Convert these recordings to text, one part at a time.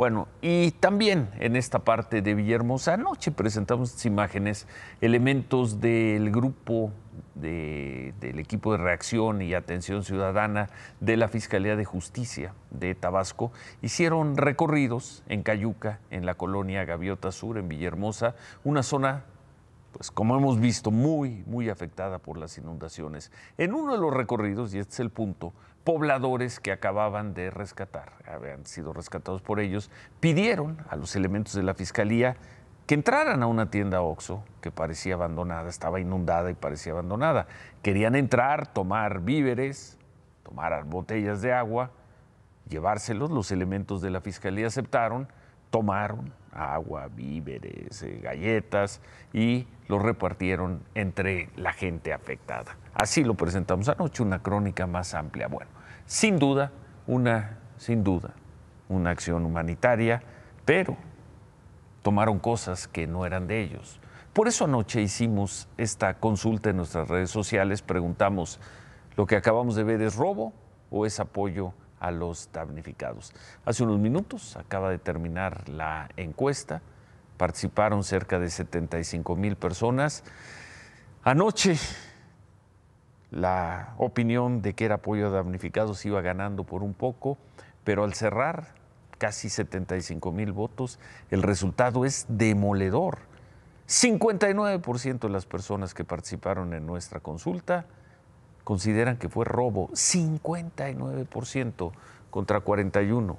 Bueno, y también en esta parte de Villahermosa, anoche presentamos imágenes, elementos del grupo de, del equipo de reacción y atención ciudadana de la Fiscalía de Justicia de Tabasco hicieron recorridos en Cayuca, en la colonia Gaviota Sur, en Villahermosa, una zona pues como hemos visto, muy, muy afectada por las inundaciones. En uno de los recorridos, y este es el punto, pobladores que acababan de rescatar, habían sido rescatados por ellos, pidieron a los elementos de la fiscalía que entraran a una tienda OXO que parecía abandonada, estaba inundada y parecía abandonada. Querían entrar, tomar víveres, tomar botellas de agua, llevárselos, los elementos de la fiscalía aceptaron, tomaron, agua, víveres, eh, galletas y lo repartieron entre la gente afectada. Así lo presentamos anoche, una crónica más amplia. Bueno, sin duda, una, sin duda, una acción humanitaria, pero tomaron cosas que no eran de ellos. Por eso anoche hicimos esta consulta en nuestras redes sociales, preguntamos, ¿lo que acabamos de ver es robo o es apoyo a los damnificados. Hace unos minutos acaba de terminar la encuesta, participaron cerca de 75 mil personas. Anoche la opinión de que era apoyo a damnificados iba ganando por un poco, pero al cerrar casi 75 mil votos, el resultado es demoledor. 59% de las personas que participaron en nuestra consulta consideran que fue robo, 59% contra 41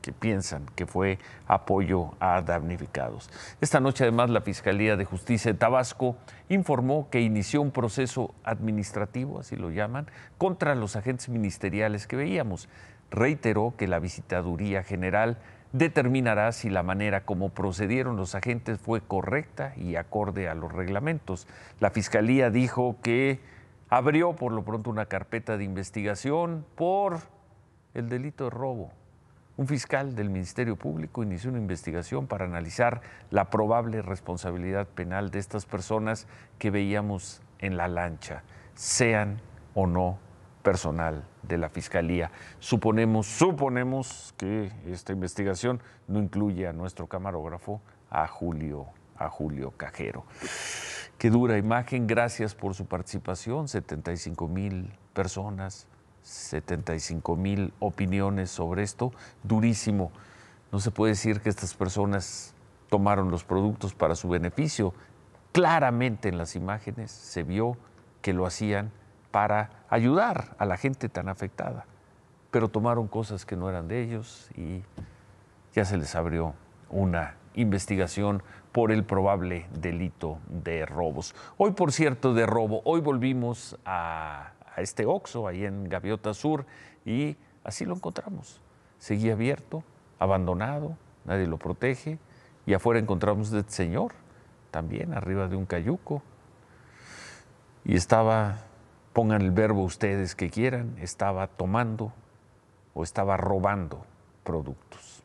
que piensan que fue apoyo a damnificados. Esta noche además la Fiscalía de Justicia de Tabasco informó que inició un proceso administrativo, así lo llaman, contra los agentes ministeriales que veíamos. Reiteró que la visitaduría general determinará si la manera como procedieron los agentes fue correcta y acorde a los reglamentos. La Fiscalía dijo que abrió por lo pronto una carpeta de investigación por el delito de robo. Un fiscal del Ministerio Público inició una investigación para analizar la probable responsabilidad penal de estas personas que veíamos en la lancha, sean o no personal de la Fiscalía. Suponemos, suponemos que esta investigación no incluye a nuestro camarógrafo, a Julio, a Julio Cajero. Qué dura imagen. Gracias por su participación. 75 mil personas, 75 mil opiniones sobre esto. Durísimo. No se puede decir que estas personas tomaron los productos para su beneficio. Claramente en las imágenes se vio que lo hacían para ayudar a la gente tan afectada. Pero tomaron cosas que no eran de ellos y ya se les abrió una investigación por el probable delito de robos. Hoy, por cierto, de robo, hoy volvimos a, este Oxo, ahí en Gaviota Sur, y así lo encontramos. Seguía abierto, abandonado, nadie lo protege, y afuera encontramos al este señor, también arriba de un cayuco, y estaba, pongan el verbo ustedes que quieran, estaba tomando o estaba robando productos.